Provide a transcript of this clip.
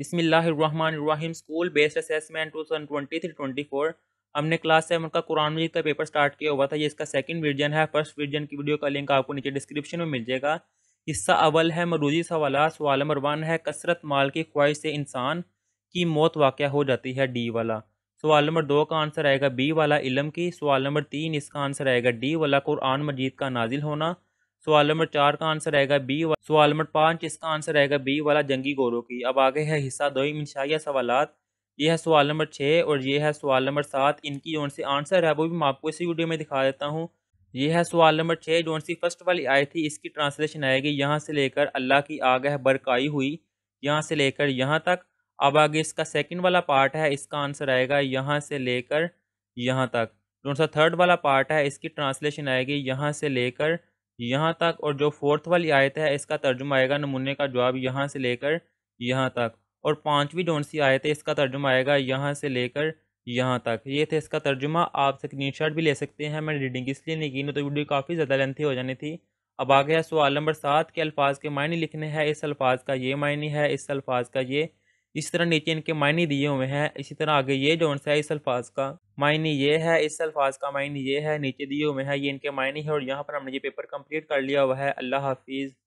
बिसमीम school based assessment two thousand twenty three twenty four हमने class seven का कुरान मजीद का पेपर स्टार्ट किया हुआ था ये इसका सेकंड वर्जन है फर्स्ट वर्जन की वीडियो का लिंक आपको नीचे डिस्क्रिप्शन में मिल जाएगा हिस्सा अवल है मरूजी सवाल सवाल नंबर वन है कसरत माल की ख्वाहिश से इंसान की मौत वाक़ हो जाती है डी वाला सवाल नंबर दो का आंसर आएगा बी वाला इलम की सवाल नंबर तीन इसका आंसर आएगा डी वाला कुरान मजीद का नाजिल होना सवाल नंबर चार का आंसर आएगा बी सवाल नंबर पाँच इसका आंसर आएगा बी वाला जंगी गोरों की अब आगे है हिस्सा दो इंशाया सवाल ये है सवाल नंबर छः और ये है सवाल नंबर सात इनकी जो से आंसर है वो भी मैं आपको इसी वीडियो में दिखा देता हूँ ये है सवाल नंबर छः जो सी फर्स्ट वाली आई थी इसकी ट्रांसलेशन आएगी यहाँ से लेकर अल्लाह की आगह बरकाई हुई यहाँ से लेकर यहाँ तक अब आगे इसका सेकंड वाला पार्ट है इसका आंसर आएगा यहाँ से लेकर यहाँ तक जो सा थर्ड वाला पार्ट है इसकी ट्रांसलेशन आएगी यहाँ से लेकर यहाँ तक और जो फोर्थ वाली आयत है इसका तर्जुमा आएगा नमूने का जवाब यहाँ से लेकर यहाँ तक और पाँचवीं जौन सी आयत है इसका तर्जुमा आएगा यहाँ से लेकर यहाँ तक ये थे इसका तर्जुमा आप स्क्रीन शॉट भी ले सकते हैं मैंने रीडिंग इसलिए नहीं की तो वीडियो काफ़ी ज़्यादा लेंथी हो जानी थी अब आ गया सवाल नंबर सात के अल्फाज के मायने लिखने हैं इस अल्फाज का ये मायने है इस अल्फाज का ये इस तरह नीचे इनके मायने दिए हुए हैं इसी तरह आगे ये जौन सा है इस अल्फाज का मायने ये है इस अल्फाज का मायने ये है नीचे दिए हुए हैं ये इनके मायने हैं और यहाँ पर हमने ये पेपर कंप्लीट कर लिया हुआ है अल्लाह हाफिज़